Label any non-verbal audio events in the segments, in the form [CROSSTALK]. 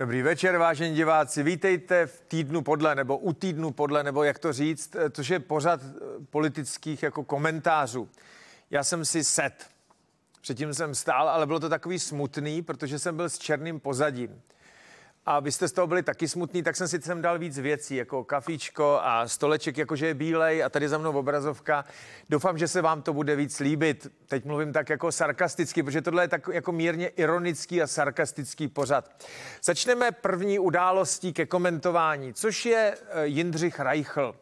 Dobrý večer, vážení diváci. Vítejte v týdnu podle, nebo u týdnu podle, nebo jak to říct, eh, což je pořad eh, politických jako komentářů. Já jsem si set. Předtím jsem stál, ale bylo to takový smutný, protože jsem byl s černým pozadím a vy jste z toho byli taky smutný, tak jsem si sem dal víc věcí, jako kafičko a stoleček, jakože je bílej a tady za mnou obrazovka. Doufám, že se vám to bude víc líbit. Teď mluvím tak jako sarkasticky, protože tohle je tak jako mírně ironický a sarkastický pořad. Začneme první událostí ke komentování, což je eh, Jindřich Reichl.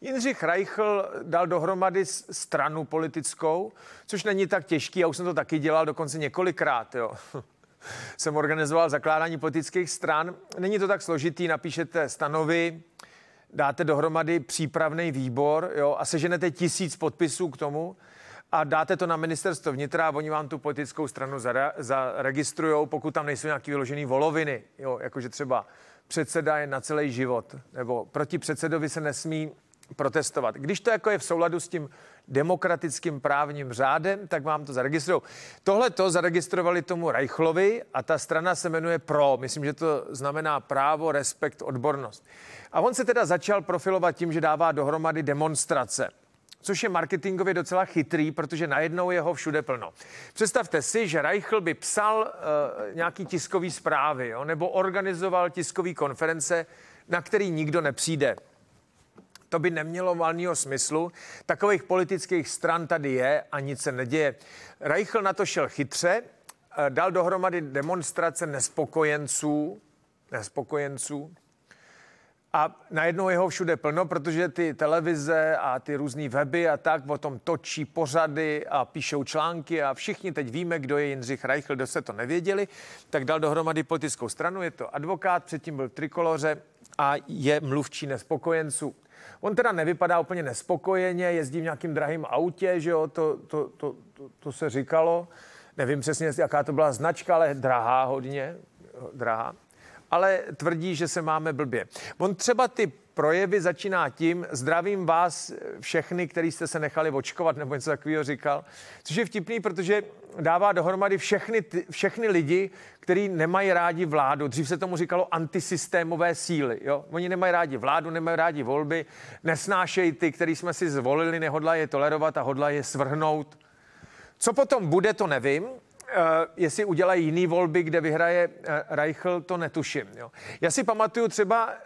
Jindřich Reichl dal dohromady stranu politickou, což není tak těžký, já už jsem to taky dělal dokonce několikrát. Jo. [LAUGHS] jsem organizoval zakládání politických stran. Není to tak složitý, napíšete stanovy, dáte dohromady přípravný výbor jo, a seženete tisíc podpisů k tomu a dáte to na ministerstvo vnitra a oni vám tu politickou stranu zaregistrují, zaregistrujou, pokud tam nejsou nějaký vyložený voloviny, jo, jakože třeba předseda je na celý život, nebo proti předsedovi se nesmí protestovat. Když to jako je v souladu s tím demokratickým právním řádem, tak vám to zaregistrují. Tohle to zaregistrovali tomu Reichlovi a ta strana se jmenuje PRO. Myslím, že to znamená právo, respekt, odbornost. A on se teda začal profilovat tím, že dává dohromady demonstrace což je marketingově docela chytrý, protože najednou je ho všude plno. Představte si, že Reichl by psal uh, nějaký tiskový zprávy, jo, nebo organizoval tiskový konference, na který nikdo nepřijde. To by nemělo valného smyslu. Takových politických stran tady je a nic se neděje. Reichl na to šel chytře, eh, dal dohromady demonstrace nespokojenců, nespokojenců, a najednou jeho všude plno, protože ty televize a ty různé weby a tak o tom točí pořady a píšou články a všichni teď víme, kdo je Jindřich Reichl, kdo se to nevěděli, tak dal dohromady politickou stranu, je to advokát, předtím byl v Trikoloře a je mluvčí nespokojenců. On teda nevypadá úplně nespokojeně, jezdí v nějakým drahém autě, že jo, to, to, to, to, to se říkalo. Nevím přesně, jaká to byla značka, ale drahá hodně, drahá ale tvrdí, že se máme blbě. On třeba ty projevy začíná tím, zdravím vás všechny, který jste se nechali očkovat, nebo něco takového říkal, což je vtipný, protože dává dohromady všechny, všechny lidi, kteří nemají rádi vládu. Dřív se tomu říkalo antisystémové síly. Jo? Oni nemají rádi vládu, nemají rádi volby, nesnášejí ty, který jsme si zvolili, nehodla je tolerovat a hodla je svrhnout. Co potom bude, to nevím, Eh, jestli udělají jiný volby, kde vyhraje eh, Reichl, to netuším. Jo. Já si pamatuju třeba eh,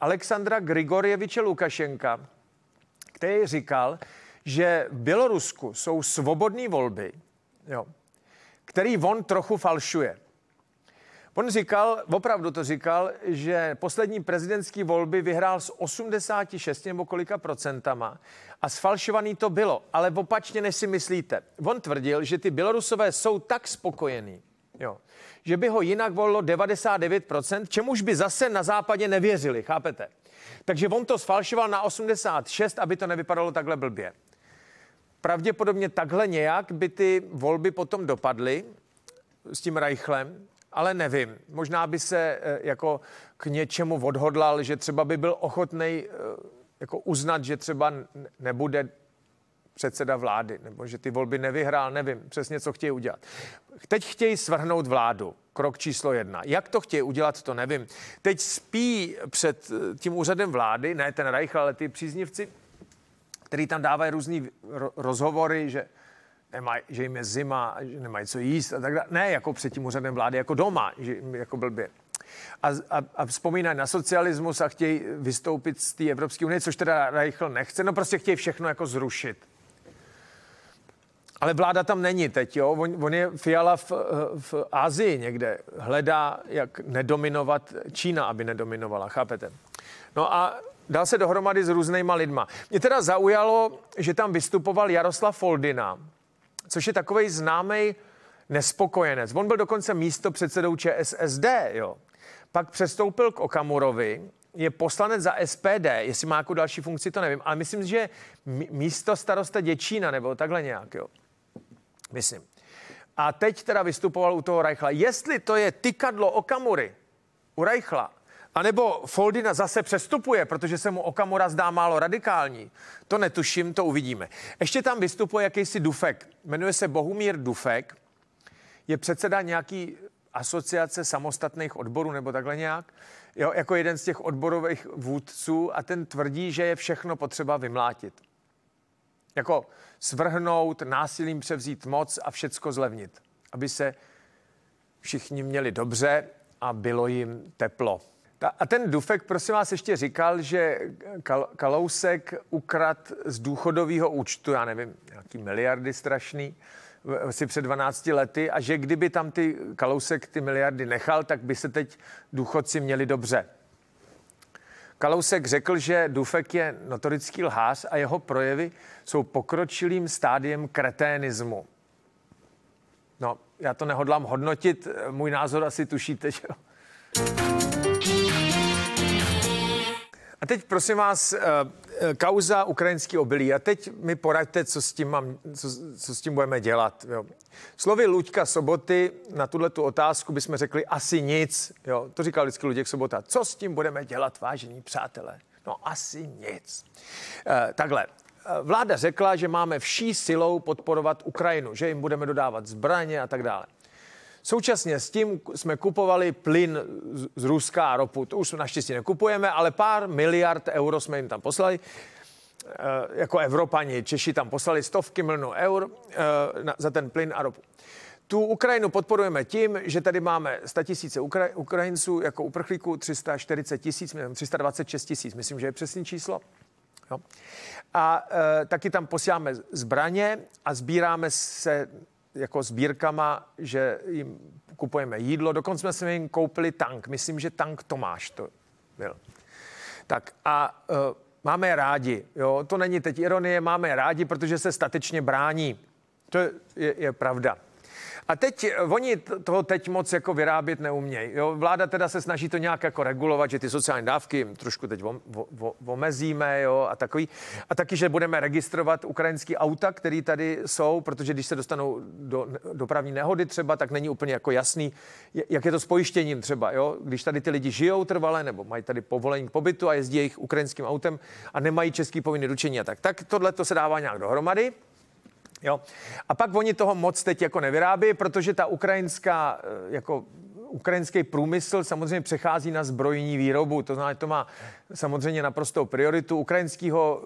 Alexandra Grigorjeviče Lukašenka, který říkal, že v Bělorusku jsou svobodné volby, jo, který on trochu falšuje. On říkal, opravdu to říkal, že poslední prezidentské volby vyhrál s 86 nebo kolika procentama a sfalšovaný to bylo, ale opačně než si myslíte. On tvrdil, že ty Bělorusové jsou tak spokojení, jo, že by ho jinak volilo 99%, čemuž by zase na západě nevěřili, chápete? Takže on to sfalšoval na 86, aby to nevypadalo takhle blbě. Pravděpodobně takhle nějak by ty volby potom dopadly s tím Reichlem, ale nevím. Možná by se eh, jako k něčemu odhodlal, že třeba by byl ochotný eh, jako uznat, že třeba nebude předseda vlády, nebo že ty volby nevyhrál, nevím přesně, co chtějí udělat. Teď chtějí svrhnout vládu, krok číslo jedna. Jak to chtějí udělat, to nevím. Teď spí před eh, tím úřadem vlády, ne ten Reich, ale ty příznivci, který tam dávají různý rozhovory, že nemaj, že jim je zima, že nemají co jíst a tak dále. Ne jako před tím úřadem vlády, jako doma, že, jako blbě. A, a, a vzpomínají na socialismus a chtějí vystoupit z té Evropské unie, což teda Reichl nechce, no prostě chtějí všechno jako zrušit. Ale vláda tam není teď, jo? On, on je Fiala v, v Ázii někde. Hledá, jak nedominovat Čína, aby nedominovala, chápete? No a dal se dohromady s různýma lidma. Mě teda zaujalo, že tam vystupoval Jaroslav Foldina, což je takový známý nespokojenec. On byl dokonce místo předsedou ČSSD, jo. Pak přestoupil k Okamurovi, je poslanec za SPD, jestli má jako další funkci, to nevím, ale myslím, že místo starosta Děčína nebo takhle nějak, jo. Myslím. A teď teda vystupoval u toho Reichla. Jestli to je tykadlo Okamury u Reichla, a nebo Foldina zase přestupuje, protože se mu Okamura zdá málo radikální. To netuším, to uvidíme. Ještě tam vystupuje jakýsi Dufek. Jmenuje se Bohumír Dufek. Je předseda nějaký asociace samostatných odborů nebo takhle nějak, jo, jako jeden z těch odborových vůdců a ten tvrdí, že je všechno potřeba vymlátit. Jako svrhnout, násilím převzít moc a všecko zlevnit, aby se všichni měli dobře a bylo jim teplo. Ta, a ten Dufek, prosím vás, ještě říkal, že Kal, Kalousek ukrad z důchodového účtu, já nevím, nějaký miliardy strašný, asi před 12 lety a že kdyby tam ty Kalousek ty miliardy nechal, tak by se teď důchodci měli dobře. Kalousek řekl, že Dufek je notorický lhář a jeho projevy jsou pokročilým stádiem kreténismu. No, já to nehodlám hodnotit, můj názor asi tušíte, že jo. A teď prosím vás, eh, eh, kauza ukrajinský obilí. A teď mi poraďte, co s tím, mám, co, co s tím budeme dělat. Jo. Slovy Luďka Soboty na tuhle tu otázku bychom řekli asi nic. Jo. To říkal vždycky Luděk Sobota. Co s tím budeme dělat, vážení přátelé? No asi nic. E, takhle, vláda řekla, že máme vší silou podporovat Ukrajinu, že jim budeme dodávat zbraně a tak dále. Současně s tím jsme kupovali plyn z Ruska a ropu. To už naštěstí nekupujeme, ale pár miliard euro jsme jim tam poslali eh, jako Evropani, Češi tam poslali stovky milionů eur eh, za ten plyn a ropu. Tu Ukrajinu podporujeme tím, že tady máme 100 tisíce Ukra- Ukrajinců jako uprchlíků, 340 tisíc, 326 tisíc, myslím, že je přesné číslo. Jo. A e, taky tam posíláme zbraně a sbíráme se jako sbírkama, že jim kupujeme jídlo. Dokonce jsme jim koupili tank. Myslím, že tank Tomáš to byl. Tak a uh, máme je rádi. Jo? To není teď ironie, máme je rádi, protože se statečně brání. To je, je pravda. A teď, eh, oni toho teď moc jako vyrábět neumějí. Jo? Vláda teda se snaží to nějak jako regulovat, že ty sociální dávky trošku teď omezíme jo? a takový. A taky, že budeme registrovat ukrajinský auta, které tady jsou, protože když se dostanou do dopravní nehody třeba, tak není úplně jako jasný, jak je to s pojištěním třeba. Jo? Když tady ty lidi žijou trvale nebo mají tady povolení k pobytu a jezdí jejich ukrajinským autem a nemají český povinný ručení a tak. Tak tohle to se dává nějak dohromady. Jo. A pak oni toho moc teď jako nevyrábí, protože ta ukrajinská, eh, jako ukrajinský průmysl samozřejmě přechází na zbrojní výrobu, to znamená, to má samozřejmě naprostou prioritu. Ukrajinskýho,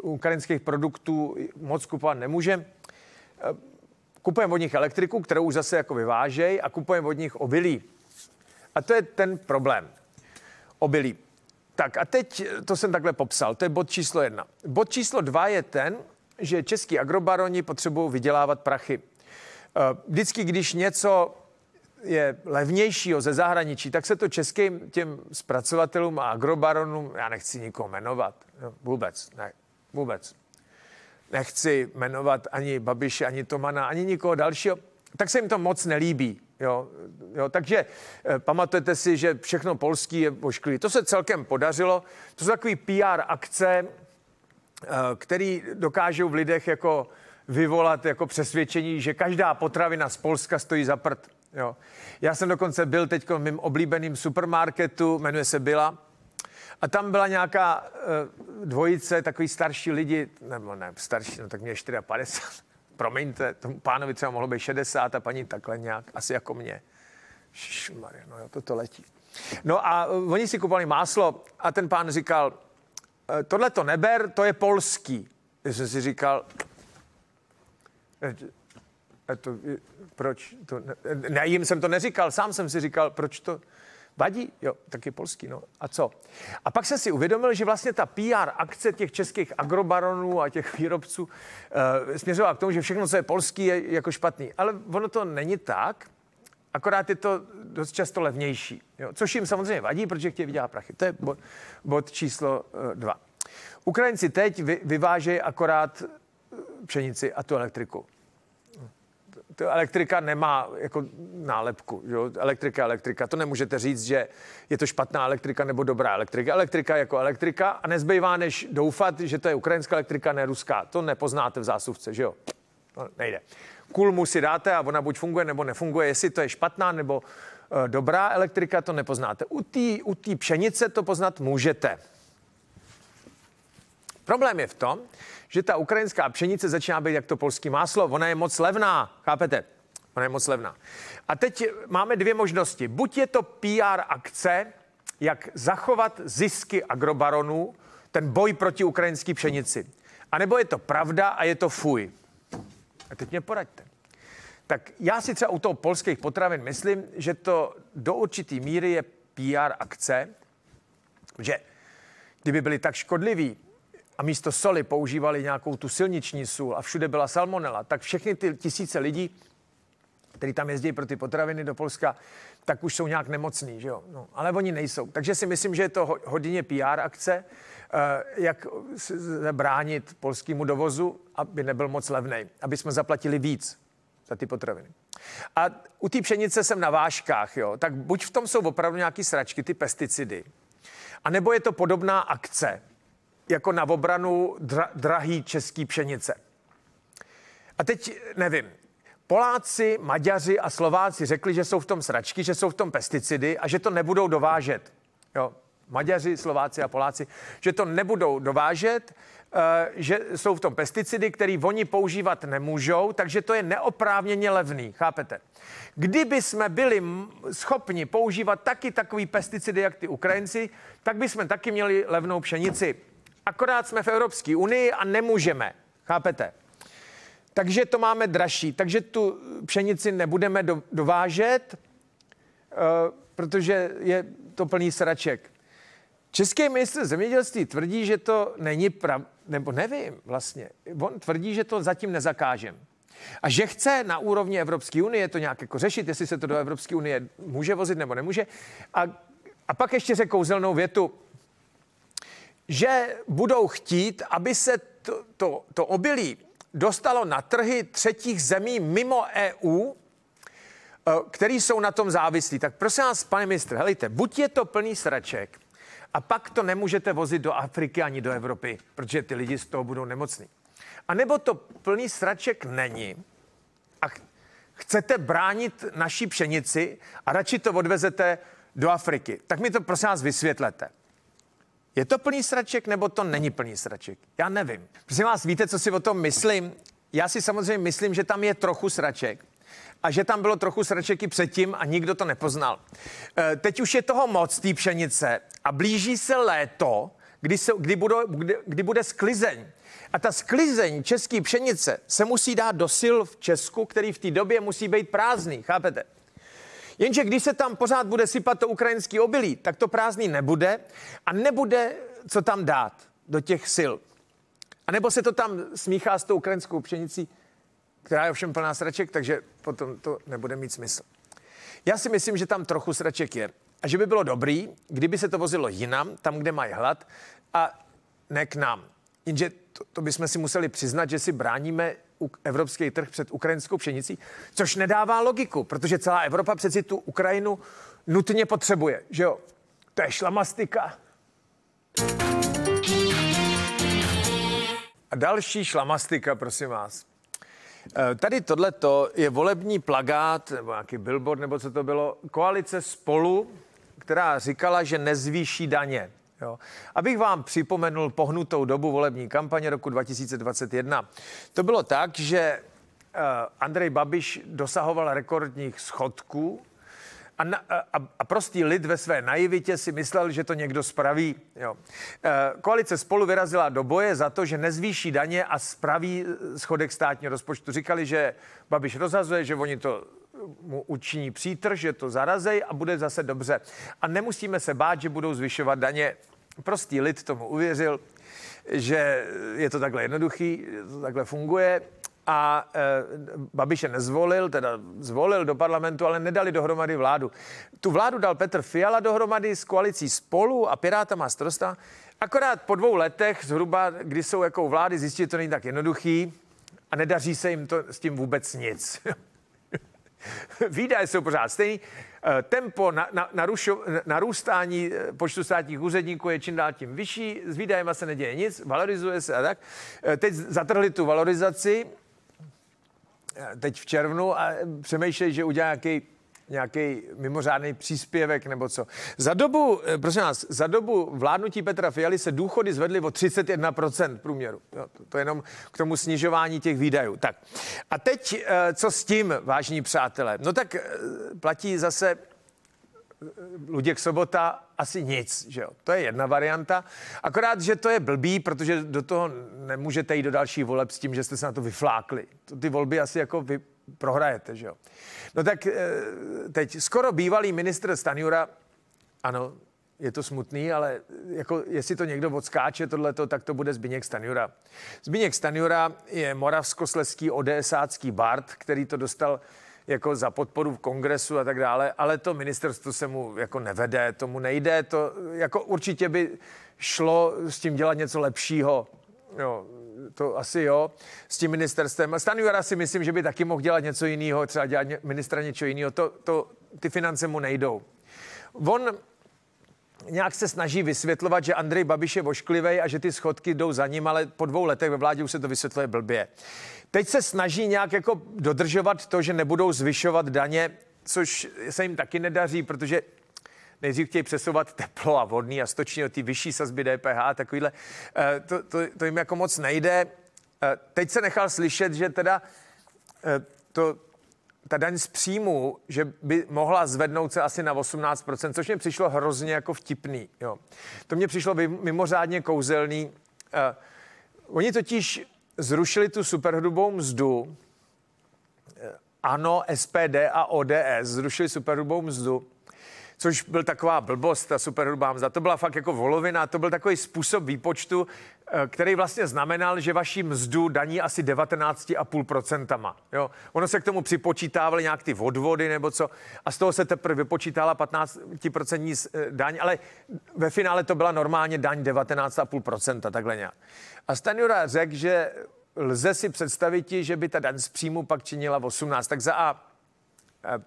eh, ukrajinských produktů moc kupovat nemůže. Eh, kupujeme od nich elektriku, kterou už zase jako vyvážejí a kupujeme od nich obilí. A to je ten problém. Obilí. Tak a teď to jsem takhle popsal, to je bod číslo jedna. Bod číslo dva je ten, že český agrobaroni potřebují vydělávat prachy. Eh, vždycky, když něco je levnějšího ze zahraničí, tak se to českým těm zpracovatelům a agrobaronům, já nechci nikoho jmenovat, no, vůbec, ne, vůbec. Nechci jmenovat ani Babiše, ani Tomana, ani nikoho dalšího, tak se jim to moc nelíbí. Jo, jo, takže e, pamatujete si, že všechno polský je ošklivý. To se celkem podařilo. To jsou takový PR akce, Eh, který dokážou v lidech jako vyvolat jako přesvědčení, že každá potravina z Polska stojí za prd. Jo. Já jsem dokonce byl teď v mým oblíbeným supermarketu, jmenuje se Byla, a tam byla nějaká e, dvojice, takový starší lidi, nebo ne, starší, no tak mě 54, [LAUGHS] promiňte, tomu pánovi třeba mohlo být 60 a paní takhle nějak, asi jako mě. Šmaria, no jo, to letí. No a eh, oni si kupovali máslo a ten pán říkal, Eh, tohle to neber, to je polský. Já jsem si říkal, a eh, eh, to, proč to, ne, jim jsem to neříkal, sám jsem si říkal, proč to, vadí, jo, taky polský, no a co? A pak jsem si uvědomil, že vlastně ta PR akce těch českých agrobaronů a těch výrobců uh, směřovala k tomu, že všechno, co je polský, je jako špatný. Ale ono to není tak, akorát je to dost často levnější, jo? což jim samozřejmě vadí, protože chtějí vydělat prachy. To je bod, bod číslo eh, dva. Ukrajinci teď vy, vyvážejí akorát eh, pšenici a tu elektriku. To elektrika nemá jako nálepku. Jo? Elektrika, elektrika. To nemůžete říct, že je to špatná elektrika nebo dobrá elektrika. Elektrika jako elektrika a nezbývá, než doufat, že to je ukrajinská elektrika, ne ruská. To nepoznáte v zásuvce, že jo? To no, nejde. Kulmu si dáte a ona buď funguje nebo nefunguje, jestli to je špatná nebo eh, dobrá elektrika, to nepoznáte. U té u pšenice to poznat můžete. Problém je v tom, že ta ukrajinská pšenice začíná být jak to polský máslo. Ona je moc levná, chápete? Ona je moc levná. A teď máme dvě možnosti. Buď je to PR akce, jak zachovat zisky agrobaronů, ten boj proti ukrajinské pšenici. A nebo je to pravda a je to fuj. A teď mě poraďte. Tak já si třeba u toho polských potravin myslím, že to do určitý míry je PR akce, že kdyby byli tak škodliví a místo soli používali nějakou tu silniční sůl a všude byla salmonela, tak všechny ty tisíce lidí, kteří tam jezdí pro ty potraviny do Polska, tak už jsou nějak nemocný, že jo? No, ale oni nejsou. Takže si myslím, že je to hodině PR akce. Eh, jak bránit polskému dovozu, aby nebyl moc levný, aby jsme zaplatili víc za ty potraviny. A u té pšenice jsem na váškách, jo. Tak buď v tom jsou opravdu nějaké sračky, ty pesticidy, anebo je to podobná akce, jako na obranu dra- drahý český pšenice. A teď nevím, Poláci, Maďaři a Slováci řekli, že jsou v tom sračky, že jsou v tom pesticidy a že to nebudou dovážet. Jo. Maďaři, Slováci a Poláci, že to nebudou dovážet, eh, že jsou v tom pesticidy, který oni používat nemůžou, takže to je neoprávněně levný, chápete? Kdyby jsme byli schopni používat taky takový pesticidy, jak ty Ukrajinci, tak jsme taky měli levnou pšenici. Akorát jsme v Evropské unii a nemůžeme, chápete? Takže to máme dražší, takže tu pšenici nebudeme dovážet, eh, protože je to plný sraček. Český ministr zemědělství tvrdí, že to není prav... nebo nevím vlastně. On tvrdí, že to zatím nezakážem. A že chce na úrovni Evropské unie to nějak jako řešit, jestli se to do Evropské unie může vozit nebo nemůže. A, a pak ještě řekl kouzelnou větu, že budou chtít, aby se to, to, to obilí dostalo na trhy třetích zemí mimo EU, eh, který jsou na tom závislí. Tak prosím vás, pane ministr, helejte, buď je to plný sraček, a pak to nemůžete vozit do Afriky ani do Evropy, protože ty lidi z toho budou nemocní. A nebo to plný sraček není a ch- chcete bránit naší pšenici a radši to odvezete do Afriky. Tak mi to prosím vás vysvětlete. Je to plný sraček nebo to není plný sraček? Já nevím. Prosím vás, víte, co si o tom myslím? Já si samozřejmě myslím, že tam je trochu sraček, a že tam bylo trochu sračeky předtím a nikdo to nepoznal. Eh, teď už je toho moc, té pšenice, a blíží se léto, kdy, se, kdy, budou, kdy, kdy bude sklizeň. A ta sklizeň české pšenice se musí dát do sil v Česku, který v té době musí být prázdný, chápete? Jenže když se tam pořád bude sypat to ukrajinský obilí, tak to prázdný nebude a nebude co tam dát do těch sil. A nebo se to tam smíchá s tou ukrajinskou pšenicí, která je ovšem plná sraček, takže potom to nebude mít smysl. Já si myslím, že tam trochu sraček je. A že by bylo dobrý, kdyby se to vozilo jinam, tam, kde mají hlad, a ne k nám. Jinže to, to bychom si museli přiznat, že si bráníme evropský trh před ukrajinskou pšenicí, což nedává logiku, protože celá Evropa přeci tu Ukrajinu nutně potřebuje, že jo? To je šlamastika. A další šlamastika, prosím vás. Eh, tady tohleto je volební plagát, nebo nějaký billboard, nebo co to bylo, koalice spolu, která říkala, že nezvýší daně. Jo. Abych vám připomenul pohnutou dobu volební kampaně roku 2021. To bylo tak, že eh, Andrej Babiš dosahoval rekordních schodků a, na, a, a prostý lid ve své naivitě si myslel, že to někdo spraví. Jo. E, koalice spolu vyrazila do boje za to, že nezvýší daně a spraví schodek státního rozpočtu. Říkali, že Babiš rozhazuje, že oni to mu učiní přítr, že to zarazej a bude zase dobře. A nemusíme se bát, že budou zvyšovat daně. Prostý lid tomu uvěřil, že je to takhle jednoduchý, že to takhle funguje a e, Babiše nezvolil, teda zvolil do parlamentu, ale nedali dohromady vládu. Tu vládu dal Petr Fiala dohromady s koalicí spolu a Pirátama a Strosta. Akorát po dvou letech zhruba, kdy jsou jako vlády, zjistí, že to není tak jednoduchý a nedaří se jim to s tím vůbec nic. [LAUGHS] Výdaje jsou pořád stejný. E, tempo na, na, narušo, narůstání e, počtu státních úředníků je čím dál tím vyšší. S výdajema se neděje nic, valorizuje se a tak. E, teď zatrhli tu valorizaci teď v červnu a přemýšlej, že udělá nějaký nějaký mimořádný příspěvek nebo co. Za dobu, eh, prosím vás, za dobu vládnutí Petra Fialy se důchody zvedly o 31% průměru. Jo, to, to jenom k tomu snižování těch výdajů. Tak. A teď, eh, co s tím, vážní přátelé? No tak eh, platí zase Luděk Sobota asi nic, že jo? To je jedna varianta. Akorát, že to je blbý, protože do toho nemůžete jít do další voleb s tím, že jste se na to vyflákli. Ty volby asi jako vy prohrajete, že jo? No tak eh, teď skoro bývalý ministr Stanjura, ano, je to smutný, ale jako jestli to někdo odskáče tohleto, tak to bude Zbigněk Stanjura. Zbigněk Stanjura je moravskosleský odesácký bard, který to dostal jako za podporu v kongresu a tak dále, ale to ministerstvo se mu jako nevede, tomu nejde, to jako určitě by šlo s tím dělat něco lepšího. Jo, to asi jo, s tím ministerstvem. Jura si myslím, že by taky mohl dělat něco jiného, třeba dělat ministra něčeho jiného, to, to, ty finance mu nejdou. On nějak se snaží vysvětlovat, že Andrej Babiš je vošklivý a že ty schodky jdou za ním, ale po dvou letech ve vládě už se to vysvětluje blbě. Teď se snaží nějak jako dodržovat to, že nebudou zvyšovat daně, což se jim taky nedaří, protože nejdřív chtějí přesouvat teplo a vodný a stoční o ty vyšší sazby DPH a takovýhle. Eh, to, to, to jim jako moc nejde. Eh, teď se nechal slyšet, že teda eh, to, ta daň z příjmu, že by mohla zvednout se asi na 18%, což mě přišlo hrozně jako vtipný. Jo. To mě přišlo mimořádně kouzelný. Oni totiž zrušili tu superhrubou mzdu, eh, ano, SPD a ODS zrušili superhrubou mzdu, což byl taková blbost, ta superhrubá mzda. To byla fakt jako volovina, to byl takový způsob výpočtu, eh, který vlastně znamenal, že vaši mzdu daní asi 19,5%. Jo? Ono se k tomu připočítávaly nějak ty odvody nebo co a z toho se teprve vypočítala 15% eh, daň, ale ve finále to byla normálně daň 19,5%, takhle nějak. A Stanjura řekl, že lze si představit, že by ta daň z příjmu pak činila 18. Tak za A eh,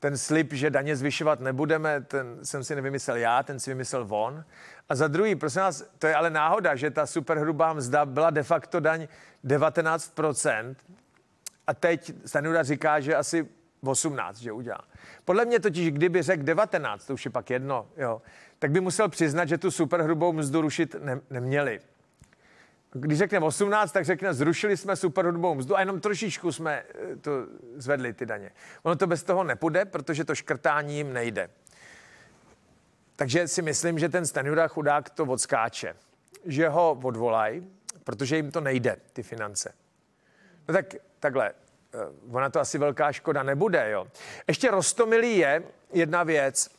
ten slib, že daně zvyšovat nebudeme, ten jsem si nevymyslel já, ten si vymyslel von. A za druhý, prosím vás, to je ale náhoda, že ta superhrubá mzda byla de facto daň 19%, a teď Stanuda říká, že asi 18, že udělá. Podle mě totiž, kdyby řekl 19, to už je pak jedno, jo, tak by musel přiznat, že tu superhrubou mzdu rušit ne- neměli když řekneme 18, tak řekneme, zrušili jsme super mzdu a jenom trošičku jsme eh, to zvedli ty daně. Ono to bez toho nepůjde, protože to škrtání jim nejde. Takže si myslím, že ten Stanjura chudák to odskáče. Že ho odvolají, protože jim to nejde, ty finance. No tak takhle, eh, ona to asi velká škoda nebude, jo. Ještě rostomilý je jedna věc.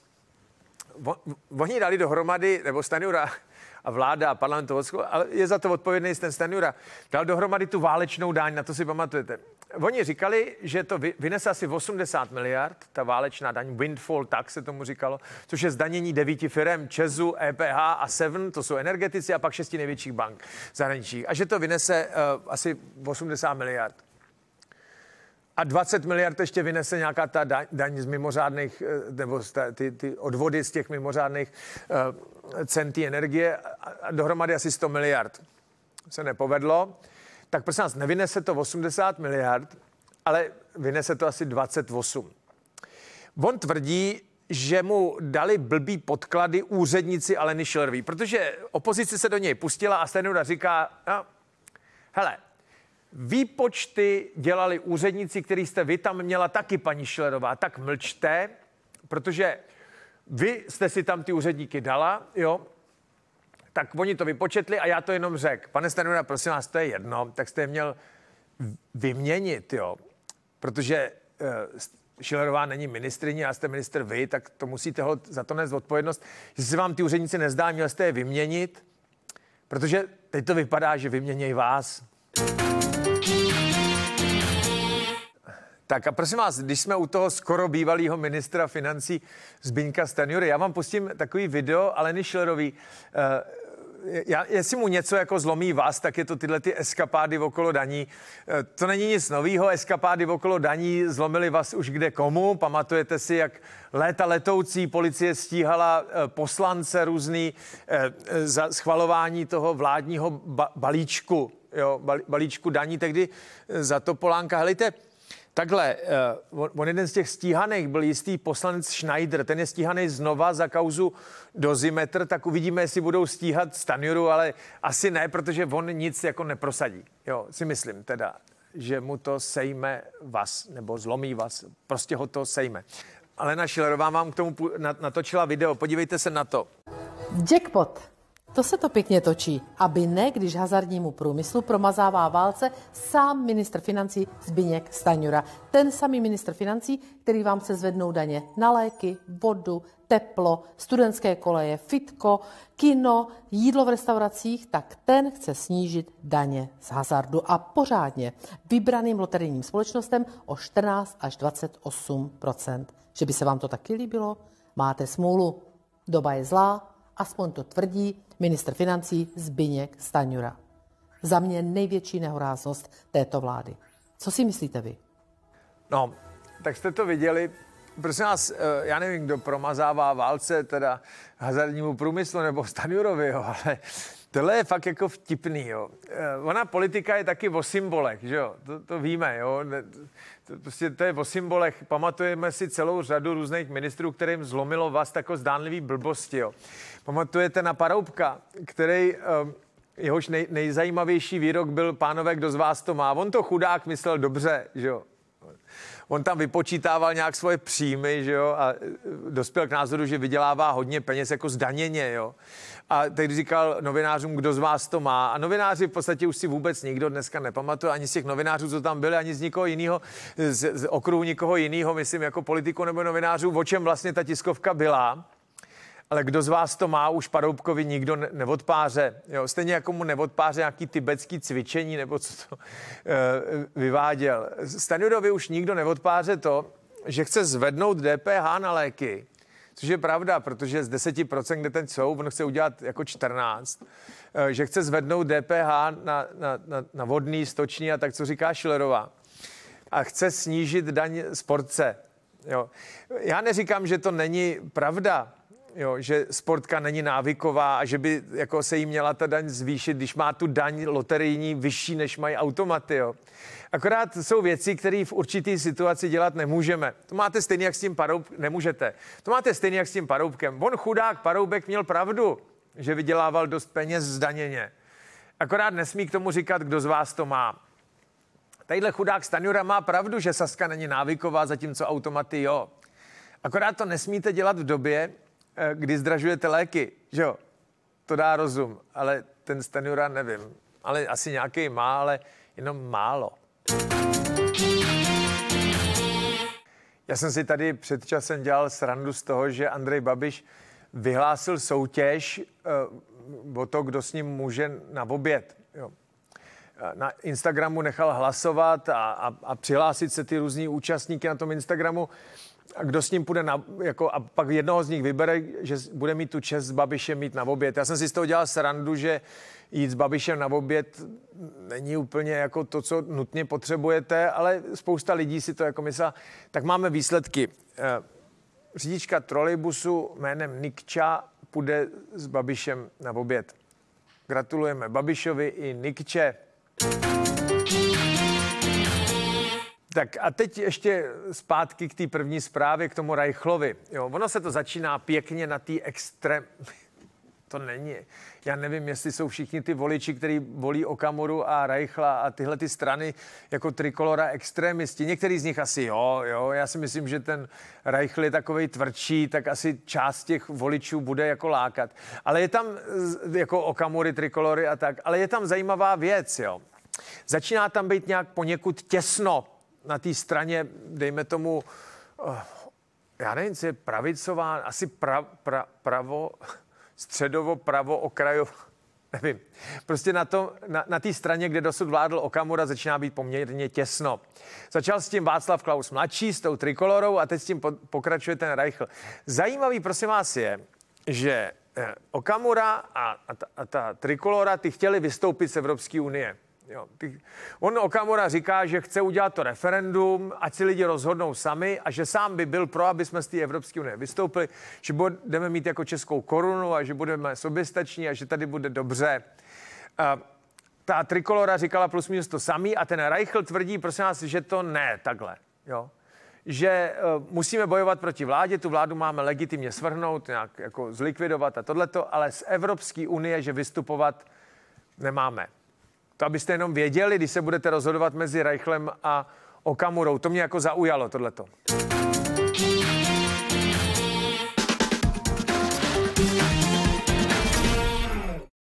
Oni dali dohromady, nebo Stanjura a vláda a parlament to odskou, ale je za to odpovědný ten Stanjura. Dal dohromady tu válečnou daň, na to si pamatujete. Oni říkali, že to vynese asi 80 miliard, ta válečná daň, windfall, tak se tomu říkalo, což je zdanění devíti firm, Česu, EPH a Seven, to jsou energetici, a pak šesti největších bank zahraničí. A že to vynese uh, asi 80 miliard. A 20 miliard ještě vynese nějaká ta daň, daň z mimořádných, eh, nebo ty, ty odvody z těch mimořádných uh, eh, centí energie, a dohromady asi 100 miliard. Se nepovedlo. Tak prosím nás, nevynese to 80 miliard, ale vynese to asi 28. On tvrdí, že mu dali blbý podklady úředníci Aleny Schillerový, protože opozice se do něj pustila a Stenura říká, no, hele, Výpočty dělali úředníci, který jste vy tam měla taky, paní Šilerová. Tak mlčte, protože vy jste si tam ty úředníky dala, jo, tak oni to vypočetli a já to jenom řekl. Pane Stanura, prosím vás, to je jedno, tak jste je měl vyměnit, jo, protože uh, Šilerová není ministrině a jste minister vy, tak to musíte ho za to nést odpovědnost. Jestli se vám ty úředníci nezdá, měl jste je vyměnit, protože teď to vypadá, že vyměnějí vás. Tak a prosím vás, když jsme u toho skoro bývalého ministra financí Zbyňka Stanjury, já vám pustím takový video Aleny Šlerový. Eh, já, jestli mu něco jako zlomí vás, tak je to tyhle ty eskapády okolo daní. Eh, to není nic nového, eskapády okolo daní zlomily vás už kde komu. Pamatujete si, jak léta letoucí policie stíhala eh, poslance různý za schvalování toho vládního balíčku, jo, balíčku daní tehdy za to Polánka. Helejte, Takhle, eh, on jeden z těch stíhaných byl jistý poslanec Schneider, ten je stíhaný znova za kauzu dozimetr, tak uvidíme, jestli budou stíhat Stanjuru, ale asi ne, protože on nic jako neprosadí. Jo, si myslím teda, že mu to sejme vás, nebo zlomí vás, prostě ho to sejme. Alena Šilerová vám k tomu natočila video, podívejte se na to. Jackpot. To se to pěkně točí, aby ne, když hazardnímu průmyslu promazává válce sám ministr financí Zbyněk Staňura. Ten samý ministr financí, který vám se zvednou daně na léky, vodu, teplo, studentské koleje, fitko, kino, jídlo v restauracích, tak ten chce snížit daně z hazardu a pořádně vybraným loterijním společnostem o 14 až 28 Že by se vám to taky líbilo? Máte smůlu. Doba je zlá, aspoň to tvrdí ministr financí Zbyněk Staňura. Za mě největší nehoráznost této vlády. Co si myslíte vy? No, tak jste to viděli. Prosím vás, eh, já nevím, kdo promazává válce, teda hazardnímu průmyslu nebo Staňurovi, jo, ale Tohle je fakt jako vtipný, jo. Eh, ona politika je taky o symbolech, že jo, to, to víme, jo prostě to je o symbolech. Pamatujeme si celou řadu různých ministrů, kterým zlomilo vás tako zdánlivý blbosti. Jo. Pamatujete na Paroubka, který ehm, jehož nej, nejzajímavější výrok byl, pánové, kdo z vás to má. On to chudák myslel dobře, že jo on tam vypočítával nějak svoje příjmy, že jo, a e, dospěl k názoru, že vydělává hodně peněz jako zdaněně, jo. A teď říkal novinářům, kdo z vás to má. A novináři v podstatě už si vůbec nikdo dneska nepamatuje, ani z těch novinářů, co tam byli, ani z nikoho jiného, z, z okruhu nikoho jiného, myslím, jako politiku nebo novinářů, o čem vlastně ta tiskovka byla ale kdo z vás to má už paroubkovi, nikdo neodpáře. Jo, stejně jako mu neodpáře nějaký tibetský cvičení, nebo co to e, vyváděl. Stanudovi už nikdo neodpáře to, že chce zvednout DPH na léky, což je pravda, protože z 10%, kde ten jsou, on chce udělat jako 14, e, eh, že chce zvednout DPH na, na, na, na vodný, stoční a tak, co říká Šilerová. A chce snížit daň sportce. Jo. Já neříkám, že to není pravda, jo, že sportka není návyková a že by jako se jí měla ta daň zvýšit, když má tu daň loterijní vyšší, než mají automaty. Jo. Akorát jsou věci, které v určité situaci dělat nemůžeme. To máte stejně jak s tím paroubkem, nemůžete. To máte stejně jak s tím paroubkem. On chudák paroubek měl pravdu, že vydělával dost peněz zdaněně. Akorát nesmí k tomu říkat, kdo z vás to má. Tadyhle chudák Stanjura má pravdu, že Saska není návyková, zatímco automaty jo. Akorát to nesmíte dělat v době, Eh, kdy zdražujete léky, že jo, to dá rozum, ale ten Stanura nevím, ale asi nějaký má, ale jenom málo. Já jsem si tady před časem dělal srandu z toho, že Andrej Babiš vyhlásil soutěž eh, o to, kdo s ním může na oběd. Jo. Eh, na Instagramu nechal hlasovat a, a, a přihlásit se ty různí účastníky na tom Instagramu a kdo s ním půjde na, jako, a pak jednoho z nich vybere, že bude mít tu čest s Babišem mít na oběd. Já jsem si z toho dělal srandu, že jít s Babišem na oběd není úplně jako to, co nutně potřebujete, ale spousta lidí si to jako myslela. Tak máme výsledky. Eh, řidička trolejbusu jménem Nikča půjde s Babišem na oběd. Gratulujeme Babišovi i Nikče. thank you tak a teď ještě zpátky k té první zprávě, k tomu Rajchlovi. Jo, ono se to začíná pěkně na té extrém... [LAUGHS] To není. Já nevím, jestli jsou všichni ty voliči, kteří volí Okamoru a Reichla a tyhle ty strany jako trikolora extremisti. Některý z nich asi jo, jo. Já si myslím, že ten Rajchl je takovej tvrdší, tak asi část těch voličů bude jako lákat. Ale je tam jako Okamory, trikolory a tak. Ale je tam zajímavá věc, jo. Začíná tam být nějak poněkud těsno na té straně, dejme tomu, eh, já nevím, co je pravicová, asi pra, pra, pravo, středovo, pravo, okrajová, [LAUGHS] nevím. Prostě na té na, na straně, kde dosud vládl Okamura, začíná být poměrně těsno. Začal s tím Václav Klaus mladší, s tou trikolorou a teď s tím po, pokračuje ten Reichl. Zajímavý, prosím vás, je, že eh, Okamura a, a, ta, a ta trikolora, ty chtěli vystoupit z Evropské unie. Jo, ty, on Okamura říká, že chce udělat to referendum, ať si lidi rozhodnou sami a že sám by byl pro, aby jsme z té Evropské unie vystoupili, že budeme mít jako českou korunu a že budeme soběstační a že tady bude dobře. Uh, ta trikolora říkala plus minus to samý a ten Reichl tvrdí, prosím nás, že to ne takhle. Jo? že uh, musíme bojovat proti vládě, tu vládu máme legitimně svrhnout, nějak jako zlikvidovat a tohleto, ale z Evropské unie, že vystupovat nemáme. To abyste jenom věděli, když se budete rozhodovat mezi Reichlem a Okamurou. To mě jako zaujalo tohleto.